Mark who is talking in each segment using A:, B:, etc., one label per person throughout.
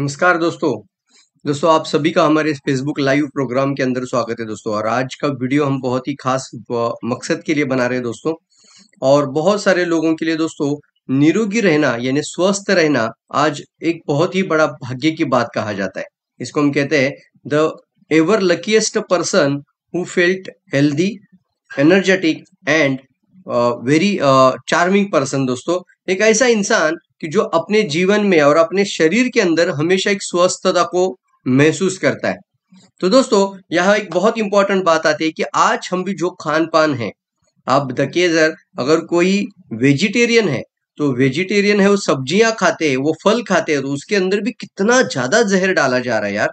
A: नमस्कार दोस्तों दोस्तों आप सभी का हमारे इस फेसबुक लाइव प्रोग्राम के अंदर स्वागत है दोस्तों और आज का वीडियो हम बहुत ही खास मकसद के लिए बना रहे हैं दोस्तों और बहुत सारे लोगों के लिए दोस्तों निरोगी रहना यानी स्वस्थ रहना आज एक बहुत ही बड़ा भाग्य की बात कहा जाता है इसको हम कहते हैं the ever luckiest person who felt healthy energetic and very charming person दोस्तों एक ऐसा इंसान कि जो अपने जीवन में और अपने शरीर के अंदर हमेशा एक स्वस्थता को महसूस करता है तो दोस्तों यह एक बहुत इंपॉर्टेंट बात आती है कि आज हम भी जो खान पान है आप जर अगर कोई वेजिटेरियन है तो वेजिटेरियन है वो सब्जियां खाते हैं वो फल खाते हैं तो उसके अंदर भी कितना ज्यादा जहर डाला जा रहा है यार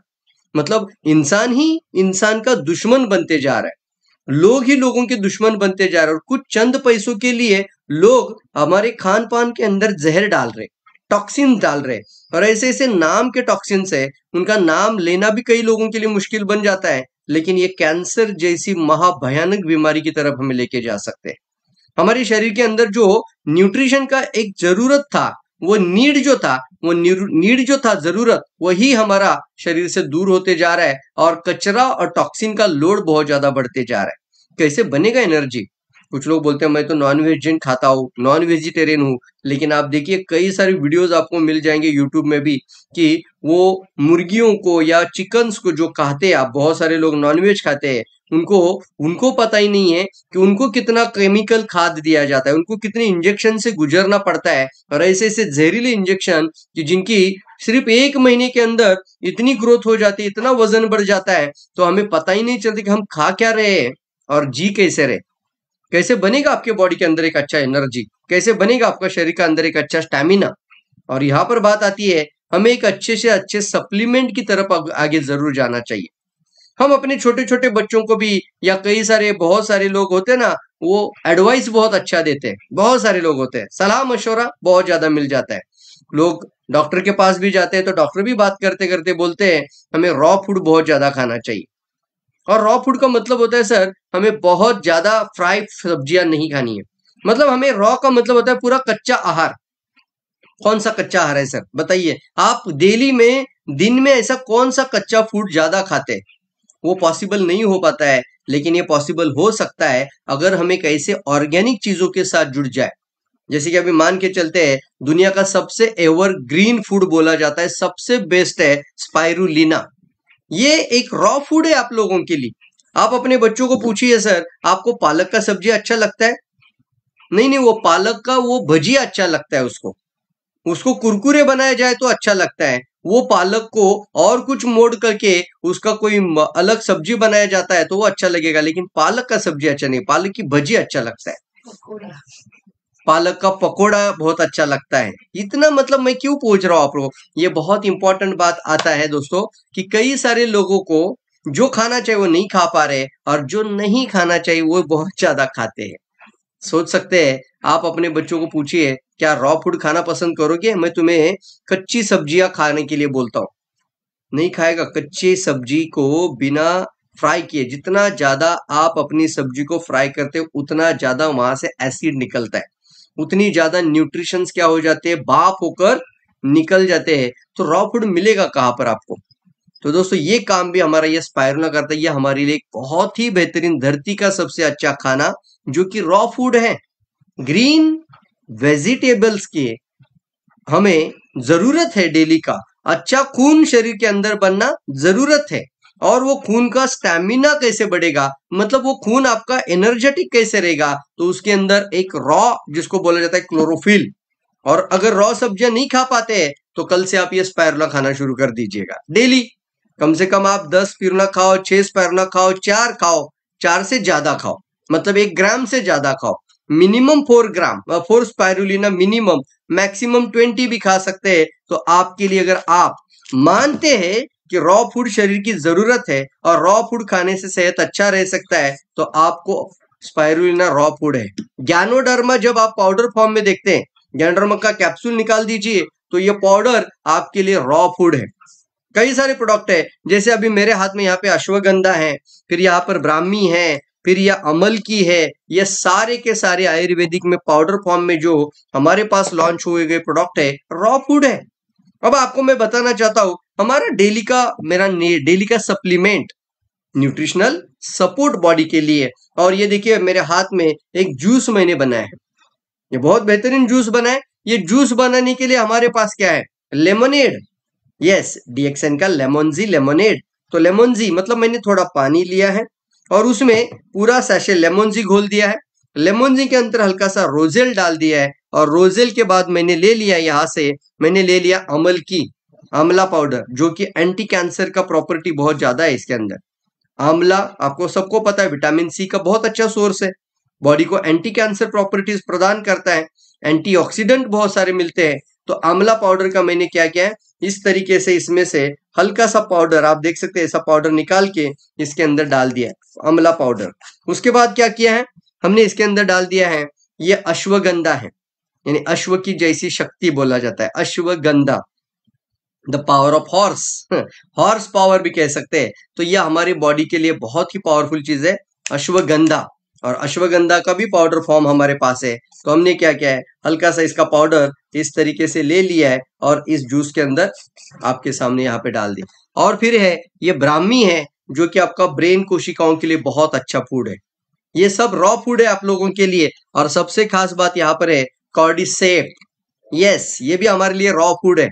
A: मतलब इंसान ही इंसान का दुश्मन बनते जा रहा है लोग ही लोगों के दुश्मन बनते जा रहे हैं और कुछ चंद पैसों के लिए लोग हमारे खान पान के अंदर जहर डाल रहे टॉक्सिन डाल रहे और ऐसे ऐसे नाम के टॉक्सिन है उनका नाम लेना भी कई लोगों के लिए मुश्किल बन जाता है लेकिन ये कैंसर जैसी महाभयानक बीमारी की तरफ हमें लेके जा सकते हैं हमारे शरीर के अंदर जो न्यूट्रिशन का एक जरूरत था वो नीड जो था वो नीड जो था जरूरत वही हमारा शरीर से दूर होते जा रहा है और कचरा और टॉक्सिन का लोड बहुत ज्यादा बढ़ते जा रहा है कैसे बनेगा एनर्जी कुछ लोग बोलते हैं मैं तो नॉन वेजिटेरियन खाता हूँ नॉन वेजिटेरियन हूँ लेकिन आप देखिए कई सारे वीडियोस आपको मिल जाएंगे यूट्यूब में भी कि वो मुर्गियों को या चिकन्स को जो खाते हैं आप बहुत सारे लोग नॉनवेज खाते हैं उनको उनको पता ही नहीं है कि उनको कितना केमिकल खाद दिया जाता है उनको कितने इंजेक्शन से गुजरना पड़ता है और ऐसे ऐसे जहरीले इंजेक्शन कि जिनकी सिर्फ एक महीने के अंदर इतनी ग्रोथ हो जाती है इतना वजन बढ़ जाता है तो हमें पता ही नहीं चलता कि हम खा क्या रहे हैं और जी कैसे रहे कैसे बनेगा आपके बॉडी के अंदर एक अच्छा एनर्जी कैसे बनेगा आपका शरीर का अंदर एक अच्छा स्टेमिना और यहाँ पर बात आती है हमें एक अच्छे से अच्छे सप्लीमेंट की तरफ आगे जरूर जाना चाहिए हम अपने छोटे छोटे बच्चों को भी या कई सारे बहुत सारे लोग होते हैं ना वो एडवाइस बहुत अच्छा देते हैं बहुत सारे लोग होते हैं सलाह मशवरा बहुत ज्यादा मिल जाता है लोग डॉक्टर के पास भी जाते हैं तो डॉक्टर भी बात करते करते बोलते हैं हमें रॉ फूड बहुत ज्यादा खाना चाहिए और रॉ फूड का मतलब होता है सर हमें बहुत ज्यादा फ्राई सब्जियां नहीं खानी है मतलब हमें रॉ का मतलब होता है पूरा कच्चा आहार कौन सा कच्चा आहार है सर बताइए आप डेली में दिन में ऐसा कौन सा कच्चा फूड ज्यादा खाते हैं वो पॉसिबल नहीं हो पाता है लेकिन ये पॉसिबल हो सकता है अगर हमें कैसे ऑर्गेनिक चीजों के साथ जुड़ जाए जैसे कि अभी मान के चलते हैं दुनिया का सबसे एवर ग्रीन फूड बोला जाता है सबसे बेस्ट है स्पाइरुलिना ये एक रॉ फूड है आप लोगों के लिए आप अपने बच्चों को पूछिए सर आपको पालक का सब्जी अच्छा लगता है नहीं नहीं वो पालक का वो भजिया अच्छा लगता है उसको उसको कुरकुरे बनाया जाए तो अच्छा लगता है वो पालक को और कुछ मोड़ करके उसका कोई अलग सब्जी बनाया जाता है तो वो अच्छा लगेगा लेकिन पालक का सब्जी अच्छा नहीं पालक की भजी अच्छा लगता है पालक का पकोड़ा बहुत अच्छा लगता है इतना मतलब मैं क्यों पूछ रहा हूँ आप लोग ये बहुत इंपॉर्टेंट बात आता है दोस्तों कि कई सारे लोगों को जो खाना चाहिए वो नहीं खा पा रहे और जो नहीं खाना चाहिए वो बहुत ज्यादा खाते हैं सोच सकते हैं आप अपने बच्चों को पूछिए क्या रॉ फूड खाना पसंद करोगे मैं तुम्हें कच्ची सब्जियां खाने के लिए बोलता हूँ नहीं खाएगा कच्चे सब्जी को बिना फ्राई किए जितना ज्यादा आप अपनी सब्जी को फ्राई करते हो उतना ज्यादा वहां से एसिड निकलता है उतनी ज्यादा न्यूट्रिशंस क्या हो जाते हैं बाफ होकर निकल जाते हैं तो रॉ फूड मिलेगा कहाँ पर आपको तो दोस्तों ये काम भी हमारा ये स्पायरुला करता है ये हमारे लिए बहुत ही बेहतरीन धरती का सबसे अच्छा खाना जो कि रॉ फूड है ग्रीन वेजिटेबल्स की हमें जरूरत है डेली का अच्छा खून शरीर के अंदर बनना जरूरत है और वो खून का स्टेमिना कैसे बढ़ेगा मतलब वो खून आपका एनर्जेटिक कैसे रहेगा तो उसके अंदर एक रॉ जिसको बोला जाता है क्लोरोफिल और अगर रॉ सब्जियां नहीं खा पाते तो कल से आप ये स्पायरला खाना शुरू कर दीजिएगा डेली कम से कम आप दस स्पिरुला खाओ छह स्पायरला खाओ चार खाओ चार से ज्यादा खाओ मतलब एक ग्राम से ज्यादा खाओ minimum four gram four spirulina minimum maximum twenty भी खा सकते हैं तो आपके लिए अगर आप मानते हैं कि रॉ फूड शरीर की जरूरत है और रॉ फूड खाने से सेहत अच्छा रह सकता है तो आपको स्पायरुलिना रॉ फूड है ज्ञानोडर्मा जब आप पाउडर फॉर्म में देखते हैं ज्ञानोडर्मा का कैप्सूल निकाल दीजिए तो ये पाउडर आपके लिए रॉ फूड है कई सारे प्रोडक्ट है जैसे अभी मेरे हाथ में यहाँ पे अश्वगंधा है फिर यहाँ पर ब्राह्मी है फिर यह अमल की है ये सारे के सारे आयुर्वेदिक में पाउडर फॉर्म में जो हमारे पास लॉन्च हुए गए प्रोडक्ट है रॉ फूड है अब आपको मैं बताना चाहता हूँ हमारा डेली का मेरा डेली का सप्लीमेंट न्यूट्रिशनल सपोर्ट बॉडी के लिए और ये देखिए मेरे हाथ में एक जूस मैंने बनाया है ये बहुत बेहतरीन जूस बना है ये जूस बनाने के लिए हमारे पास क्या है लेमोनेड यस डीएक्सएन का लेमोनजी लेमोनेड तो लेमोनजी मतलब मैंने थोड़ा पानी लिया है और उसमें पूरा सैशे लेमोनजी घोल दिया है लेमोनजी के अंदर हल्का सा रोजेल डाल दिया है और रोजेल के बाद मैंने ले लिया यहां से मैंने ले लिया अमल की आंवला पाउडर जो कि एंटी कैंसर का प्रॉपर्टी बहुत ज्यादा है इसके अंदर आंवला आपको सबको पता है विटामिन सी का बहुत अच्छा सोर्स है बॉडी को एंटी कैंसर प्रॉपर्टीज प्रदान करता है एंटीऑक्सीडेंट बहुत सारे मिलते हैं तो आंवला पाउडर का मैंने क्या किया है इस तरीके से इसमें से हल्का सा पाउडर आप देख सकते हैं ऐसा पाउडर निकाल के इसके अंदर डाल दिया है आंवला पाउडर उसके बाद क्या किया है हमने इसके अंदर डाल दिया है ये अश्वगंधा है यानी अश्व की जैसी शक्ति बोला जाता है ashwagandha the power of horse horse power भी कह सकते हैं तो यह हमारी बॉडी के लिए बहुत ही पावरफुल चीज है अश्वगंधा और अश्वगंधा का भी पाउडर फॉर्म हमारे पास है तो हमने क्या किया है हल्का सा इसका पाउडर इस तरीके से ले लिया है और इस जूस के अंदर आपके सामने यहाँ पे डाल दिया और फिर है ये ब्राह्मी है जो कि आपका ब्रेन कोशिकाओं के लिए बहुत अच्छा फूड है ये सब रॉ फूड है आप लोगों के लिए और सबसे खास बात यहाँ पर है कॉर्डिसेप यस ये भी हमारे लिए रॉ फूड है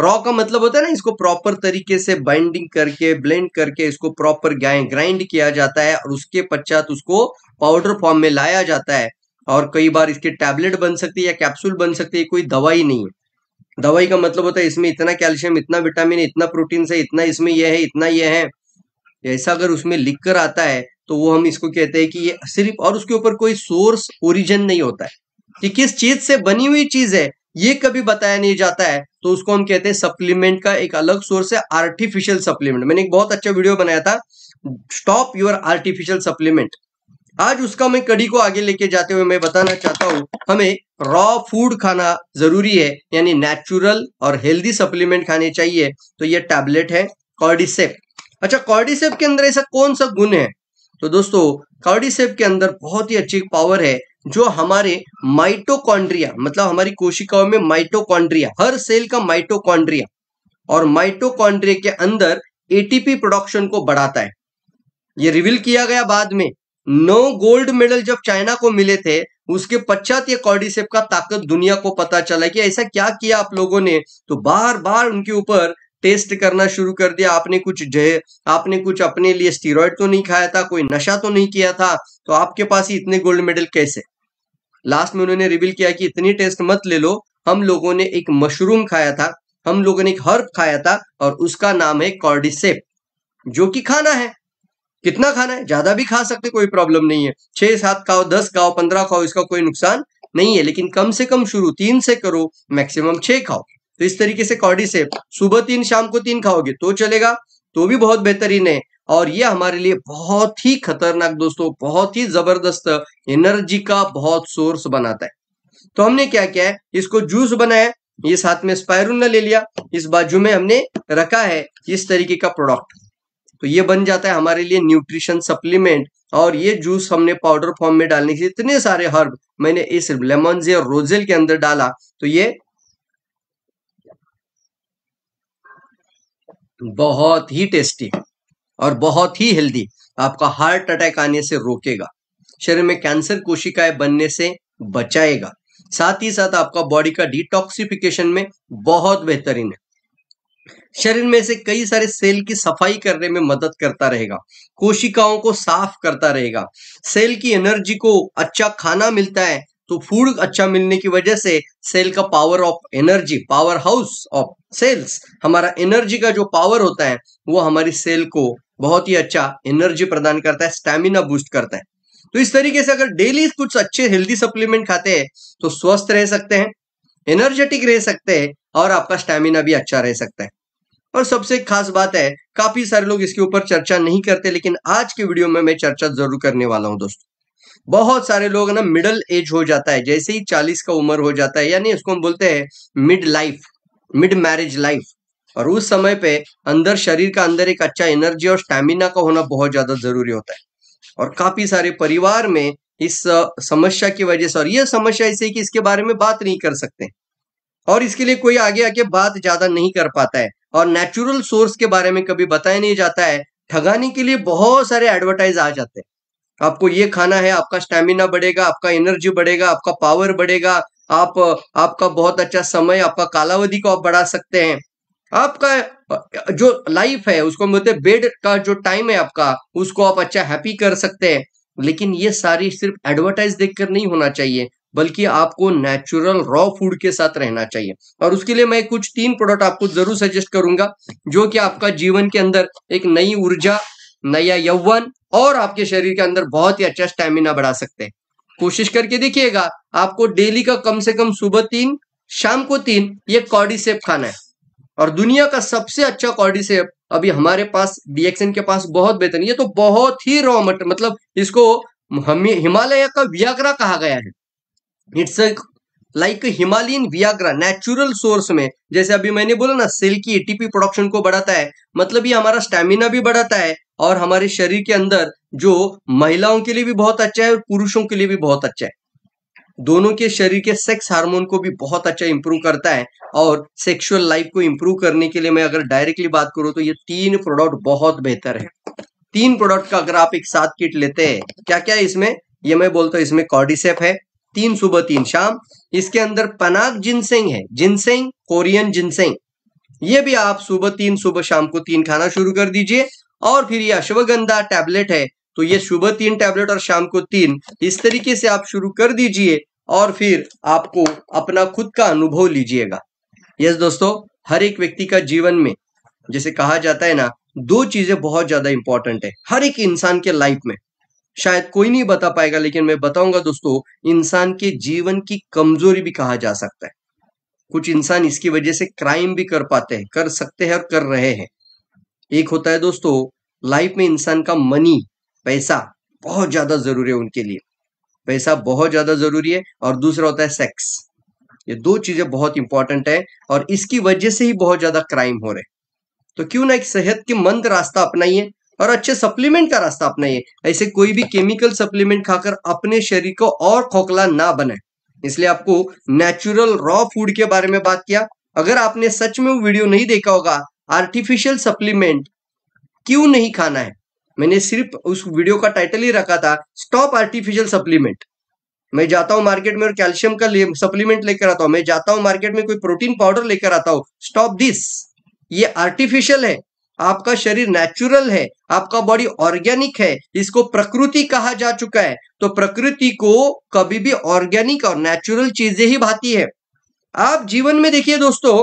A: रॉ का मतलब होता है ना इसको प्रॉपर तरीके से बाइंडिंग करके ब्लेंड करके इसको प्रॉपर ग्राइंड किया जाता है और उसके पश्चात उसको पाउडर फॉर्म में लाया जाता है और कई बार इसके टैबलेट बन सकती है या कैप्सूल बन सकती है कोई दवाई नहीं है दवाई का मतलब होता है इसमें इतना कैल्शियम इतना विटामिन इतना प्रोटीन है इतना इसमें यह है इतना यह है ऐसा अगर उसमें लिख कर आता है तो वो हम इसको कहते हैं कि ये सिर्फ और उसके ऊपर कोई सोर्स ओरिजिन नहीं होता है कि किस चीज से बनी हुई चीज है ये कभी बताया नहीं जाता है तो उसको हम कहते हैं सप्लीमेंट का एक अलग सोर्स है आर्टिफिशियल सप्लीमेंट मैंने एक बहुत अच्छा वीडियो बनाया था स्टॉप योर आर्टिफिशियल सप्लीमेंट आज उसका मैं कड़ी को आगे लेके जाते हुए मैं बताना चाहता हूं हमें रॉ फूड खाना जरूरी है यानी नेचुरल और हेल्दी सप्लीमेंट खाने चाहिए तो ये टैबलेट है कॉर्डिसेप अच्छा कॉर्डिसेप के अंदर ऐसा कौन सा गुण है तो दोस्तों कॉर्डिसेप के अंदर बहुत ही अच्छी पावर है जो हमारे माइटोकॉन्ड्रिया मतलब हमारी कोशिकाओं में माइटोकॉन्ड्रिया हर सेल का माइटोकॉन्ड्रिया और माइटोकॉन्ड्रिया के अंदर एटीपी प्रोडक्शन को बढ़ाता है ये रिवील किया गया बाद में नौ गोल्ड मेडल जब चाइना को मिले थे उसके पश्चात ये कॉर्डिसेप का ताकत दुनिया को पता चला कि ऐसा क्या किया आप लोगों ने तो बार बार उनके ऊपर टेस्ट करना शुरू कर दिया आपने कुछ जय आपने कुछ अपने लिए स्टीरोड तो नहीं खाया था कोई नशा तो नहीं किया था तो आपके पास ही इतने गोल्ड मेडल कैसे लास्ट में उन्होंने रिवील किया कि इतनी टेस्ट मत ले लो हम लोगों ने एक मशरूम खाया था हम लोगों ने एक हर्ब खाया था और उसका नाम है कॉर्डिसेप जो कि खाना है कितना खाना है ज्यादा भी खा सकते कोई प्रॉब्लम नहीं है छह सात खाओ दस खाओ पंद्रह खाओ इसका कोई नुकसान नहीं है लेकिन कम से कम शुरू तीन से करो मैक्सिमम छह खाओ तो इस तरीके से कॉर्डिसेप सुबह तीन शाम को तीन खाओगे तो चलेगा तो भी बहुत बेहतरीन है और ये हमारे लिए बहुत ही खतरनाक दोस्तों बहुत ही जबरदस्त एनर्जी का बहुत सोर्स बनाता है तो हमने क्या किया है इसको जूस बनाया ये साथ में स्पायरुना ले लिया इस बाजू में हमने रखा है इस तरीके का प्रोडक्ट तो ये बन जाता है हमारे लिए न्यूट्रिशन सप्लीमेंट और ये जूस हमने पाउडर फॉर्म में डालने के इतने सारे हर्ब मैंने इस लेमन और रोजेल के अंदर डाला तो ये बहुत ही टेस्टी है और बहुत ही हेल्दी आपका हार्ट अटैक आने से रोकेगा शरीर में कैंसर कोशिकाएं बनने से बचाएगा साथ ही साथ आपका बॉडी का डिटॉक्सिफिकेशन में बहुत बेहतरीन है शरीर में से कई सारे सेल की सफाई करने में मदद करता रहेगा कोशिकाओं को साफ करता रहेगा सेल की एनर्जी को अच्छा खाना मिलता है तो फूड अच्छा मिलने की वजह से सेल का power of energy power house of cells हमारा एनर्जी का जो पावर होता है वो हमारी सेल को बहुत ही अच्छा एनर्जी प्रदान करता है स्टेमिना बूस्ट करता है तो इस तरीके से अगर डेली कुछ अच्छे हेल्दी सप्लीमेंट खाते हैं तो स्वस्थ रह सकते हैं एनर्जेटिक रह सकते हैं और आपका स्टेमिना भी अच्छा रह सकता है और सबसे खास बात है काफी सारे लोग इसके ऊपर चर्चा नहीं करते लेकिन आज के वीडियो में मैं चर्चा जरूर करने वाला हूं दोस्तों बहुत सारे लोग ना मिडल एज हो जाता है जैसे ही चालीस का उम्र हो जाता है यानी इसको हम बोलते हैं mid life mid marriage life और उस समय पे अंदर शरीर का अंदर एक अच्छा एनर्जी और स्टेमिना का होना बहुत ज्यादा जरूरी होता है और काफी सारे परिवार में इस समस्या की वजह से और यह समस्या ऐसे कि इसके बारे में बात नहीं कर सकते और इसके लिए कोई आगे आके बात ज्यादा नहीं कर पाता है और नेचुरल सोर्स के बारे में कभी बताया नहीं जाता है ठगाने के लिए बहुत सारे एडवर्टाइज आ जाते हैं आपको ये खाना है आपका स्टेमिना बढ़ेगा आपका एनर्जी बढ़ेगा आपका पावर बढ़ेगा आप आपका बहुत अच्छा समय आपका कालावधि को आप बढ़ा सकते हैं आपका जो लाइफ है उसको मतलब बेड का जो टाइम है आपका उसको आप अच्छा हैप्पी कर सकते हैं लेकिन ये सारी सिर्फ एडवर्टाइज देखकर नहीं होना चाहिए बल्कि आपको नेचुरल रॉ फूड के साथ रहना चाहिए और उसके लिए मैं कुछ तीन प्रोडक्ट आपको जरूर सजेस्ट करूंगा जो कि आपका जीवन के अंदर एक नई ऊर्जा नया यौवन और आपके शरीर के अंदर बहुत ही अच्छा स्टेमिना बढ़ा सकते हैं कोशिश करके देखिएगा आपको डेली का कम से कम सुबह तीन शाम को तीन ये कॉडी सेप खाना है और दुनिया का सबसे अच्छा कॉर्डिसेप अभी हमारे पास डीएक्सएन के पास बहुत बेहतर ये तो बहुत ही रॉ मटर मतलब इसको हिमालय का व्याग्रा कहा गया है it's like Himalayan Viagra natural source में जैसे अभी मैंने बोला ना सेल की एटीपी प्रोडक्शन को बढ़ाता है मतलब ये हमारा स्टेमिना भी बढ़ाता है और हमारे शरीर के अंदर जो महिलाओं के लिए भी बहुत अच्छा है और पुरुषों के लिए भी बहुत अच्छा है दोनों के शरीर के सेक्स हार्मोन को भी बहुत अच्छा इंप्रूव करता है और सेक्सुअल लाइफ को इंप्रूव करने के लिए मैं अगर डायरेक्टली बात करूं तो ये तीन प्रोडक्ट बहुत बेहतर है तीन प्रोडक्ट का अगर आप एक साथ किट लेते हैं क्या क्या इसमें ये मैं बोलता हूँ इसमें कॉर्डिसेप है तीन सुबह तीन शाम इसके अंदर पनाग जिनसेंग है जिनसेंग कोरियन जिनसेंग ये भी आप सुबह तीन सुबह शाम को तीन खाना शुरू कर दीजिए और फिर ये अश्वगंधा टैबलेट है तो ये सुबह तीन टैबलेट और शाम को तीन इस तरीके से आप शुरू कर दीजिए और फिर आपको अपना खुद का अनुभव लीजिएगा यस दोस्तों हर एक व्यक्ति का जीवन में जैसे कहा जाता है ना दो चीजें बहुत ज्यादा इंपॉर्टेंट है हर एक इंसान के लाइफ में शायद कोई नहीं बता पाएगा लेकिन मैं बताऊंगा दोस्तों इंसान के जीवन की कमजोरी भी कहा जा सकता है कुछ इंसान इसकी वजह से क्राइम भी कर पाते हैं कर सकते हैं और कर रहे हैं एक होता है दोस्तों लाइफ में इंसान का मनी पैसा बहुत ज्यादा जरूरी है उनके लिए पैसा बहुत ज्यादा जरूरी है और दूसरा होता है सेक्स ये दो चीजें बहुत इंपॉर्टेंट है और इसकी वजह से ही बहुत ज्यादा क्राइम हो रहे तो क्यों ना एक सेहत के मंद रास्ता अपनाइए और अच्छे सप्लीमेंट का रास्ता अपनाइए ऐसे कोई भी केमिकल सप्लीमेंट खाकर अपने शरीर को और खोखला ना बने इसलिए आपको नेचुरल रॉ फूड के बारे में बात किया अगर आपने सच में वो वीडियो नहीं देखा होगा आर्टिफिशियल सप्लीमेंट क्यों नहीं खाना है मैंने सिर्फ उस वीडियो का टाइटल ही रखा था स्टॉप आर्टिफिशियल सप्लीमेंट मैं जाता हूँ मार्केट में और कैल्शियम का ले, सप्लीमेंट लेकर आता हूँ मैं जाता हूँ मार्केट में कोई प्रोटीन पाउडर लेकर आता हूँ स्टॉप दिस ये आर्टिफिशियल है आपका शरीर नेचुरल है आपका बॉडी ऑर्गेनिक है इसको प्रकृति कहा जा चुका है तो प्रकृति को कभी भी ऑर्गेनिक और नेचुरल चीजें ही भाती है आप जीवन में देखिए दोस्तों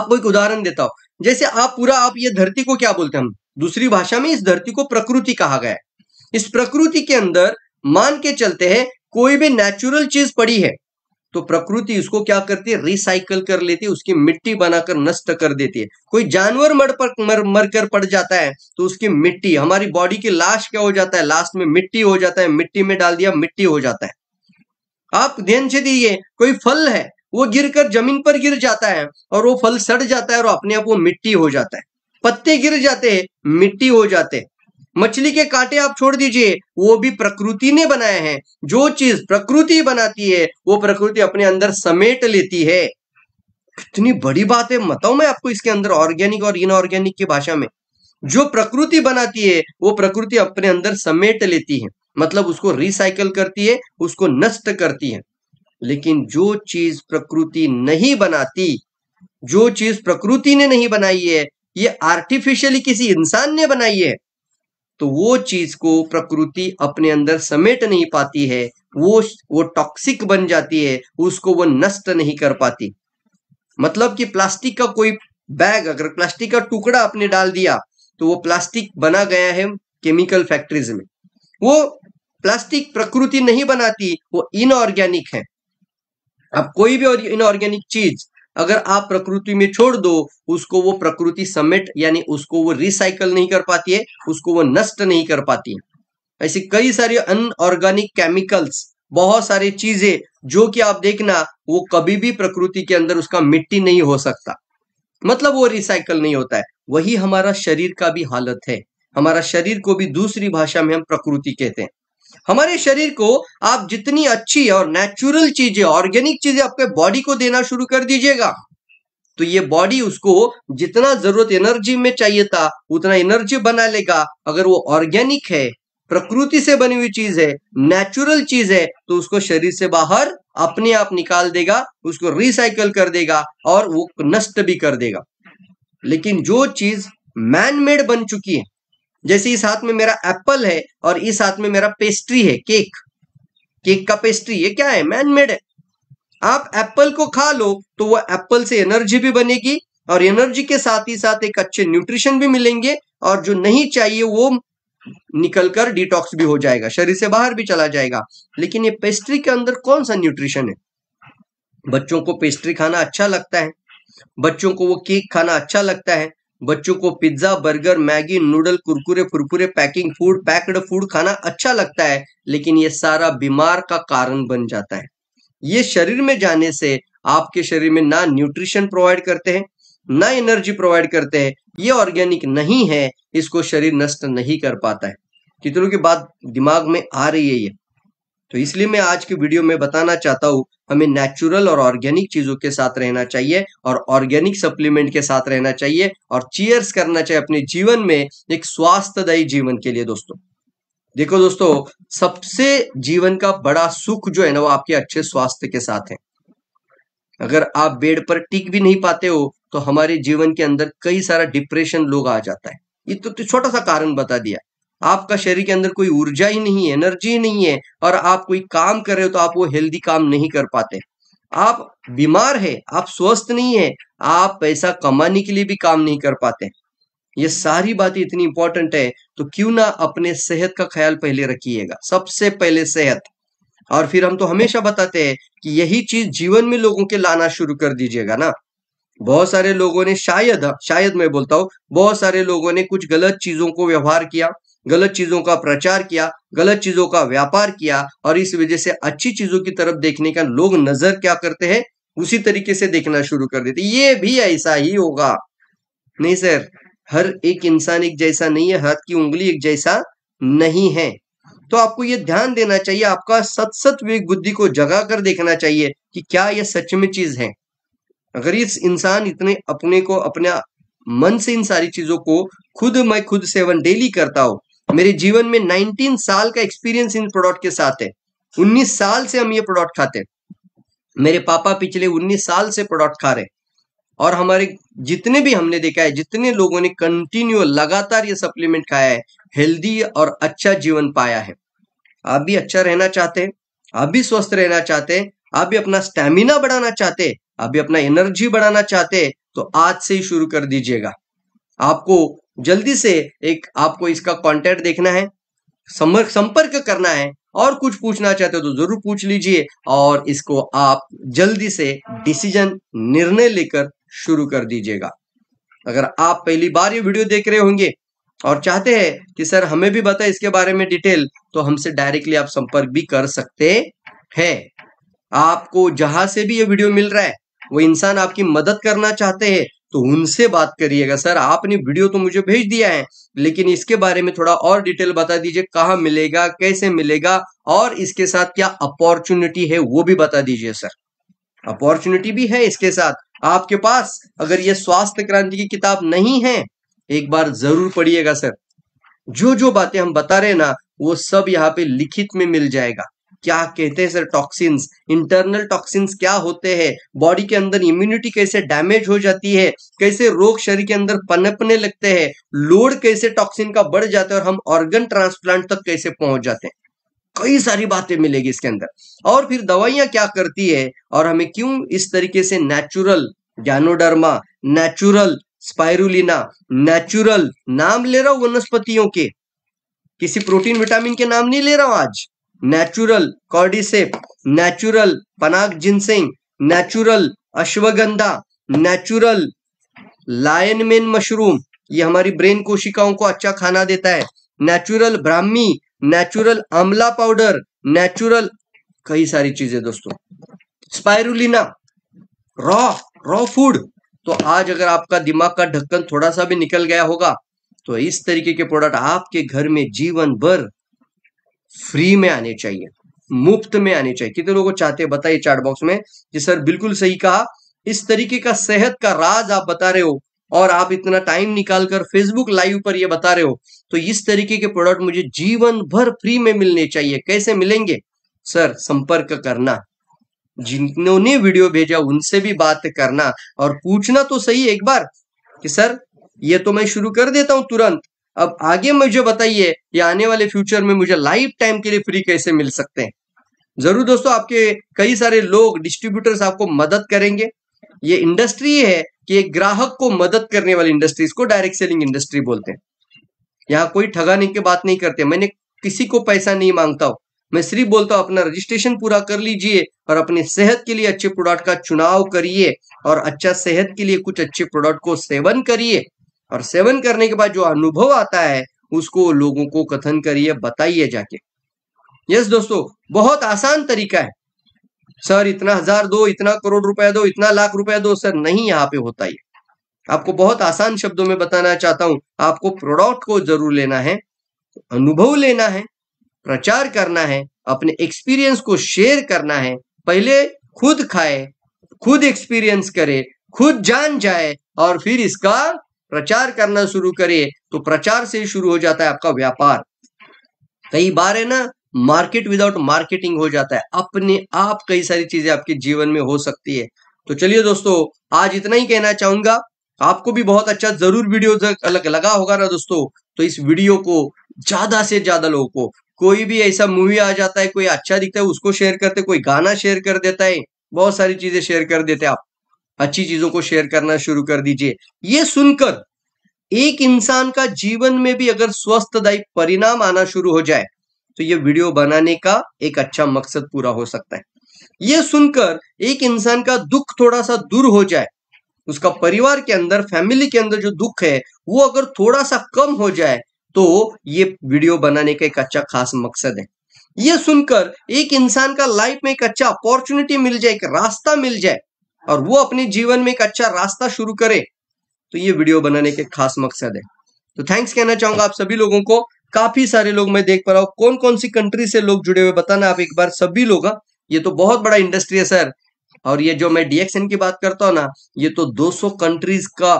A: आपको एक उदाहरण देता हूं जैसे आप पूरा आप ये धरती को क्या बोलते हैं हम दूसरी भाषा में इस धरती को प्रकृति कहा गया है इस प्रकृति के अंदर मान के चलते हैं कोई भी नेचुरल चीज पड़ी है तो प्रकृति उसको क्या करती है रिसाइकल कर लेती है उसकी मिट्टी बनाकर नष्ट कर देती है कोई जानवर मर पर मर मर कर पड़ जाता है तो उसकी मिट्टी हमारी बॉडी की लाश क्या हो जाता है लास्ट में मिट्टी हो जाता है मिट्टी में डाल दिया मिट्टी हो जाता है आप ध्यान से दीजिए कोई फल है वो गिर कर जमीन पर गिर जाता है और वो फल सड़ जाता है और अपने आप वो मिट्टी हो जाता है पत्ते गिर जाते मिट्टी हो जाते मछली के कांटे आप छोड़ दीजिए वो भी प्रकृति ने बनाए हैं जो चीज प्रकृति बनाती है वो प्रकृति अपने अंदर समेट लेती है कितनी बड़ी बात है बताओ मैं आपको इसके अंदर ऑर्गेनिक और इनऑर्गेनिक की भाषा में जो प्रकृति बनाती है वो प्रकृति अपने अंदर समेट लेती है मतलब उसको रिसाइकल करती है उसको नष्ट करती है लेकिन जो चीज प्रकृति नहीं बनाती जो चीज प्रकृति ने नहीं बनाई है ये आर्टिफिशियली किसी इंसान ने बनाई है तो वो चीज को प्रकृति अपने अंदर समेट नहीं पाती है वो वो टॉक्सिक बन जाती है उसको वो नष्ट नहीं कर पाती मतलब कि प्लास्टिक का कोई बैग अगर प्लास्टिक का टुकड़ा आपने डाल दिया तो वो प्लास्टिक बना गया है केमिकल फैक्ट्रीज में वो प्लास्टिक प्रकृति नहीं बनाती वो इनऑर्गेनिक है अब कोई भी इनऑर्गेनिक चीज अगर आप प्रकृति में छोड़ दो उसको वो प्रकृति समेट यानी उसको वो रिसाइकल नहीं कर पाती है उसको वो नष्ट नहीं कर पाती है ऐसी कई सारी अनऑर्गेनिक केमिकल्स बहुत सारी चीजें जो कि आप देखना वो कभी भी प्रकृति के अंदर उसका मिट्टी नहीं हो सकता मतलब वो रिसाइकल नहीं होता है वही हमारा शरीर का भी हालत है हमारा शरीर को भी दूसरी भाषा में हम प्रकृति कहते हैं हमारे शरीर को आप जितनी अच्छी और नेचुरल चीजें ऑर्गेनिक चीजें आपके बॉडी को देना शुरू कर दीजिएगा तो ये बॉडी उसको जितना जरूरत एनर्जी में चाहिए था उतना एनर्जी बना लेगा अगर वो ऑर्गेनिक है प्रकृति से बनी हुई चीज है नेचुरल चीज है तो उसको शरीर से बाहर अपने आप निकाल देगा उसको रिसाइकल कर देगा और वो नष्ट भी कर देगा लेकिन जो चीज मैन मेड बन चुकी है जैसे इस हाथ में मेरा एप्पल है और इस हाथ में मेरा पेस्ट्री है केक केक का पेस्ट्री ये क्या है मैनमेड है आप एप्पल को खा लो तो वह एप्पल से एनर्जी भी बनेगी और एनर्जी के साथ ही साथ एक अच्छे न्यूट्रिशन भी मिलेंगे और जो नहीं चाहिए वो निकलकर डिटॉक्स भी हो जाएगा शरीर से बाहर भी चला जाएगा लेकिन ये पेस्ट्री के अंदर कौन सा न्यूट्रिशन है बच्चों को पेस्ट्री खाना अच्छा लगता है बच्चों को वो केक खाना अच्छा लगता है बच्चों को pizza burger Maggi noodle Kurkure फुरकुरे पैकिंग फूड पैक्ड फूड खाना अच्छा लगता है लेकिन ये सारा बीमार का कारण बन जाता है ये शरीर में जाने से आपके शरीर में ना न्यूट्रिशन प्रोवाइड करते हैं ना एनर्जी प्रोवाइड करते हैं ये ऑर्गेनिक नहीं है इसको शरीर नष्ट नहीं कर पाता है कितनों की बात दिमाग में आ रही है ये तो इसलिए मैं आज के वीडियो में बताना चाहता हूँ हमें नेचुरल और ऑर्गेनिक चीजों के साथ रहना चाहिए और ऑर्गेनिक सप्लीमेंट के साथ रहना चाहिए और चीयर्स करना चाहिए अपने जीवन में एक स्वास्थ्यदायी जीवन के लिए दोस्तों देखो दोस्तों सबसे जीवन का बड़ा सुख जो है ना वो आपके अच्छे स्वास्थ्य के साथ है अगर आप बेड पर टिक भी नहीं पाते हो तो हमारे जीवन के अंदर कई सारा डिप्रेशन लोग आ जाता है ये तो, तो छोटा सा कारण बता दिया आपका शरीर के अंदर कोई ऊर्जा ही नहीं है एनर्जी नहीं है और आप कोई काम कर रहे हो तो आप वो हेल्दी काम नहीं कर पाते आप बीमार है आप स्वस्थ नहीं है आप पैसा कमाने के लिए भी काम नहीं कर पाते ये सारी बातें इतनी इंपॉर्टेंट है तो क्यों ना अपने सेहत का ख्याल पहले रखिएगा सबसे पहले सेहत और फिर हम तो हमेशा बताते हैं कि यही चीज जीवन में लोगों के लाना शुरू कर दीजिएगा ना बहुत सारे लोगों ने शायद शायद मैं बोलता हूँ बहुत सारे लोगों ने कुछ गलत चीजों को व्यवहार किया गलत चीजों का प्रचार किया गलत चीजों का व्यापार किया और इस वजह से अच्छी चीजों की तरफ देखने का लोग नजर क्या करते हैं उसी तरीके से देखना शुरू कर देते ये भी ऐसा ही होगा नहीं सर हर एक इंसान एक जैसा नहीं है हाथ की उंगली एक जैसा नहीं है तो आपको ये ध्यान देना चाहिए आपका सत सत वे बुद्धि को जगा कर देखना चाहिए कि क्या यह सच में चीज है अगर इस इंसान इतने अपने को अपने मन से इन सारी चीजों को खुद मैं खुद सेवन डेली करता हूं मेरे जीवन में 19 साल का एक्सपीरियंस इन प्रोडक्ट के साथ है 19 साल से हम ये प्रोडक्ट खाते हैं मेरे पापा पिछले 19 साल से प्रोडक्ट खा रहे और हमारे जितने भी हमने देखा है जितने लोगों ने कंटिन्यू लगातार ये सप्लीमेंट खाया है हेल्दी और अच्छा जीवन पाया है आप भी अच्छा रहना चाहते हैं आप भी स्वस्थ रहना चाहते हैं आप भी अपना स्टेमिना बढ़ाना चाहते हैं आप भी अपना एनर्जी बढ़ाना चाहते हैं तो आज से ही शुरू कर दीजिएगा आपको जल्दी से एक आपको इसका कॉन्टेक्ट देखना है संपर्क करना है और कुछ पूछना चाहते हो तो जरूर पूछ लीजिए और इसको आप जल्दी से डिसीजन निर्णय लेकर शुरू कर दीजिएगा अगर आप पहली बार ये वीडियो देख रहे होंगे और चाहते हैं कि सर हमें भी बताए इसके बारे में डिटेल तो हमसे डायरेक्टली आप संपर्क भी कर सकते हैं आपको जहां से भी ये वीडियो मिल रहा है वो इंसान आपकी मदद करना चाहते हैं तो उनसे बात करिएगा सर आपने वीडियो तो मुझे भेज दिया है लेकिन इसके बारे में थोड़ा और डिटेल बता दीजिए कहाँ मिलेगा कैसे मिलेगा और इसके साथ क्या अपॉर्चुनिटी है वो भी बता दीजिए सर अपॉर्चुनिटी भी है इसके साथ आपके पास अगर ये स्वास्थ्य क्रांति की किताब नहीं है एक बार जरूर पढ़िएगा सर जो जो बातें हम बता रहे ना वो सब यहाँ पे लिखित में मिल जाएगा क्या कहते हैं सर टॉक्सिन्स इंटरनल टॉक्सिन्स क्या होते हैं बॉडी के अंदर इम्यूनिटी कैसे डैमेज हो जाती है कैसे रोग शरीर के अंदर पनपने लगते हैं लोड कैसे टॉक्सिन का बढ़ जाता है और हम ऑर्गन ट्रांसप्लांट तक कैसे पहुंच जाते हैं कई सारी बातें मिलेगी इसके अंदर और फिर दवाइयां क्या करती है और हमें क्यों इस तरीके से natural ganoderma natural spirulina natural नाम ले रहा हूं वनस्पतियों के किसी प्रोटीन विटामिन के नाम नहीं ले रहा हूं आज natural cordycep natural panax ginseng natural ashwagandha natural lion mane mushroom ये हमारी ब्रेन कोशिकाओं को अच्छा खाना देता है natural brahmi natural amla powder natural कई सारी चीजें दोस्तों स्पायरुलिना रॉ रॉ फूड तो आज अगर आपका दिमाग का ढक्कन थोड़ा सा भी निकल गया होगा तो इस तरीके के प्रोडक्ट आपके घर में जीवन भर फ्री में आने चाहिए मुफ्त में आने चाहिए कितने लोगों चाहते हैं बताइए चार्ट बॉक्स में कि सर बिल्कुल सही कहा इस तरीके का सेहत का राज आप बता रहे हो और आप इतना टाइम निकालकर फेसबुक लाइव पर ये बता रहे हो तो इस तरीके के प्रोडक्ट मुझे जीवन भर फ्री में मिलने चाहिए कैसे मिलेंगे सर संपर्क करना जिन्होंने वीडियो भेजा उनसे भी बात करना और पूछना तो सही एक बार कि सर ये तो मैं शुरू कर देता हूं तुरंत अब आगे मुझे बताइए ये आने वाले फ्यूचर में मुझे लाइफ टाइम के लिए फ्री कैसे मिल सकते हैं जरूर दोस्तों आपके कई सारे लोग डिस्ट्रीब्यूटर्स आपको मदद करेंगे ये इंडस्ट्री है कि एक ग्राहक को मदद करने वाली इंडस्ट्री इसको डायरेक्ट सेलिंग इंडस्ट्री बोलते हैं यहाँ कोई ठगाने की बात नहीं करते मैंने किसी को पैसा नहीं मांगता हूं मैं सिर्फ बोलता हूं अपना रजिस्ट्रेशन पूरा कर लीजिए और अपने सेहत के लिए अच्छे प्रोडक्ट का चुनाव करिए और अच्छा सेहत के लिए कुछ अच्छे प्रोडक्ट को सेवन करिए और सेवन करने के बाद जो अनुभव आता है उसको लोगों को कथन करिए बताइए जाके यस दोस्तों बहुत आसान तरीका है सर इतना हजार दो इतना करोड़ रुपया दो इतना लाख रुपया दो सर नहीं यहाँ पे होता ये आपको बहुत आसान शब्दों में बताना चाहता हूं आपको प्रोडक्ट को जरूर लेना है अनुभव लेना है प्रचार करना है अपने एक्सपीरियंस को शेयर करना है पहले खुद खाए खुद एक्सपीरियंस करे खुद जान जाए और फिर इसका प्रचार करना शुरू करिए तो प्रचार से ही शुरू हो जाता है आपका व्यापार कई बार है ना मार्केट विदाउट मार्केटिंग हो जाता है अपने आप कई सारी चीजें आपके जीवन में हो सकती है तो चलिए दोस्तों आज इतना ही कहना चाहूंगा आपको भी बहुत अच्छा जरूर वीडियो अलग लगा होगा ना दोस्तों तो इस वीडियो को ज्यादा से ज्यादा लोगों को कोई भी ऐसा मूवी आ जाता है कोई अच्छा दिखता है उसको शेयर करते कोई गाना शेयर कर देता है बहुत सारी चीजें शेयर कर देते आप अच्छी चीजों को शेयर करना शुरू कर दीजिए ये सुनकर एक इंसान का जीवन में भी अगर स्वस्थदायी परिणाम आना शुरू हो जाए तो ये वीडियो बनाने का एक अच्छा मकसद पूरा हो सकता है ये सुनकर एक इंसान का दुख थोड़ा सा दूर हो जाए उसका परिवार के अंदर फैमिली के अंदर जो दुख है वो अगर थोड़ा सा कम हो जाए तो ये वीडियो बनाने का एक अच्छा खास मकसद है ये सुनकर एक इंसान का लाइफ में एक अच्छा अपॉर्चुनिटी मिल जाए एक रास्ता मिल जाए और वो अपने जीवन में एक अच्छा रास्ता शुरू करे तो ये वीडियो बनाने के खास मकसद है तो थैंक्स कहना चाहूंगा आप सभी लोगों को काफी सारे लोग मैं देख पा रहा हूँ कौन कौन सी कंट्री से लोग जुड़े हुए बताना आप एक बार सभी लोग हाँ। ये तो बहुत बड़ा इंडस्ट्री है सर और ये जो मैं डीएक्सएन की बात करता हूँ ना ये तो 200 कंट्रीज का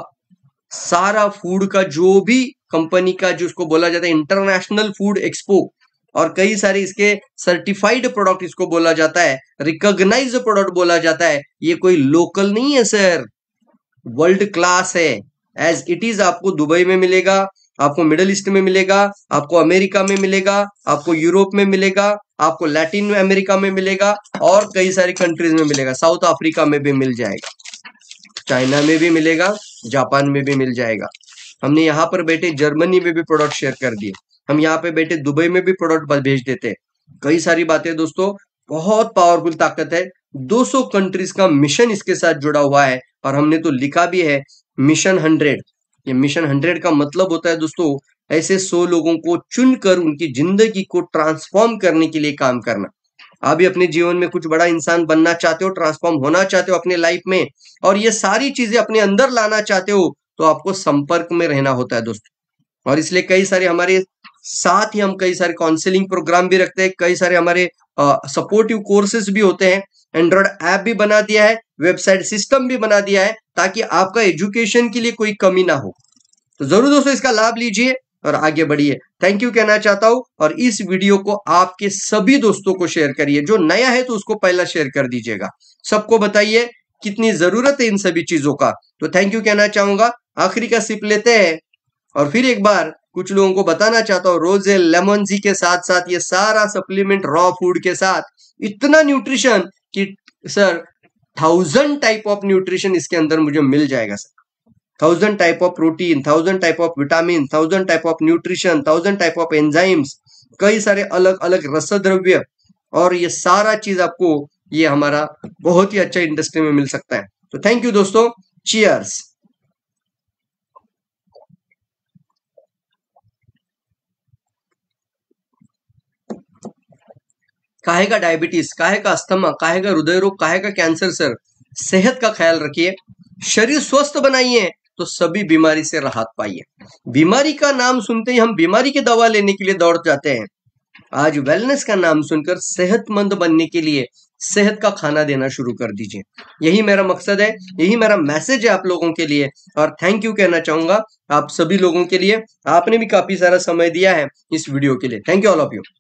A: सारा फूड का जो भी कंपनी का जो उसको बोला जाता है इंटरनेशनल फूड एक्सपो और कई सारे इसके सर्टिफाइड प्रोडक्ट इसको बोला जाता है रिकॉग्नाइज प्रोडक्ट बोला जाता है ये कोई लोकल नहीं है सर वर्ल्ड क्लास है एज इट इज आपको दुबई में मिलेगा आपको मिडल ईस्ट में मिलेगा आपको अमेरिका में मिलेगा आपको यूरोप में मिलेगा आपको लैटिन अमेरिका में मिलेगा और कई सारी कंट्रीज में मिलेगा साउथ अफ्रीका में भी मिल जाएगा चाइना में भी मिलेगा जापान में भी मिल जाएगा हमने यहां पर बैठे जर्मनी में भी प्रोडक्ट शेयर कर दिए हम यहाँ पे बैठे दुबई में भी प्रोडक्ट भेज देते हैं कई सारी बातें दोस्तों बहुत पावरफुल ताकत है 200 कंट्रीज का मिशन इसके साथ जुड़ा हुआ है और हमने तो लिखा भी है मिशन हंड्रेड ये मिशन हंड्रेड का मतलब होता है दोस्तों ऐसे सौ लोगों को चुनकर उनकी जिंदगी को ट्रांसफॉर्म करने के लिए काम करना आप भी अपने जीवन में कुछ बड़ा इंसान बनना चाहते हो ट्रांसफॉर्म होना चाहते हो अपने लाइफ में और ये सारी चीजें अपने अंदर लाना चाहते हो तो आपको संपर्क में रहना होता है दोस्तों और इसलिए कई सारे हमारे साथ ही हम कई सारे काउंसिलिंग प्रोग्राम भी रखते हैं कई सारे हमारे सपोर्टिव कोर्सेज भी होते हैं एंड्रॉयड ऐप भी बना दिया है वेबसाइट सिस्टम भी बना दिया है ताकि आपका एजुकेशन के लिए कोई कमी ना हो तो जरूर दोस्तों इसका लाभ लीजिए और आगे बढ़िए थैंक यू कहना चाहता हूं और इस वीडियो को आपके सभी दोस्तों को शेयर करिए जो नया है तो उसको पहला शेयर कर दीजिएगा सबको बताइए कितनी जरूरत है इन सभी चीजों का तो थैंक यू कहना चाहूंगा आखिरी का सिप लेते हैं और फिर एक बार कुछ लोगों को बताना चाहता हूँ रोजे लेमन जी के साथ साथ ये सारा सप्लीमेंट रॉ फूड के साथ इतना न्यूट्रिशन कि sir thousand type of nutrition इसके अंदर मुझे मिल जाएगा sir thousand type of protein thousand type of vitamin thousand type of nutrition thousand type of enzymes कई सारे अलग अलग रसद्रव्य और ये सारा चीज आपको ये हमारा बहुत ही अच्छा इंडस्ट्री में मिल सकता है तो थैंक यू दोस्तों चीयर्स काहे का डायबिटीज काहे का अस्थमा काहे का हृदय रोग काहे का कैंसर सर सेहत का ख्याल रखिए शरीर स्वस्थ बनाइए तो सभी बीमारी से राहत पाइए बीमारी का नाम सुनते ही हम बीमारी की दवा लेने के लिए दौड़ जाते हैं आज वेलनेस का नाम सुनकर सेहतमंद बनने के लिए सेहत का खाना देना शुरू कर दीजिए यही मेरा मकसद है यही मेरा मैसेज है आप लोगों के लिए और थैंक यू कहना चाहूंगा आप सभी लोगों के लिए आपने भी काफी सारा समय दिया है इस वीडियो के लिए thank you all of you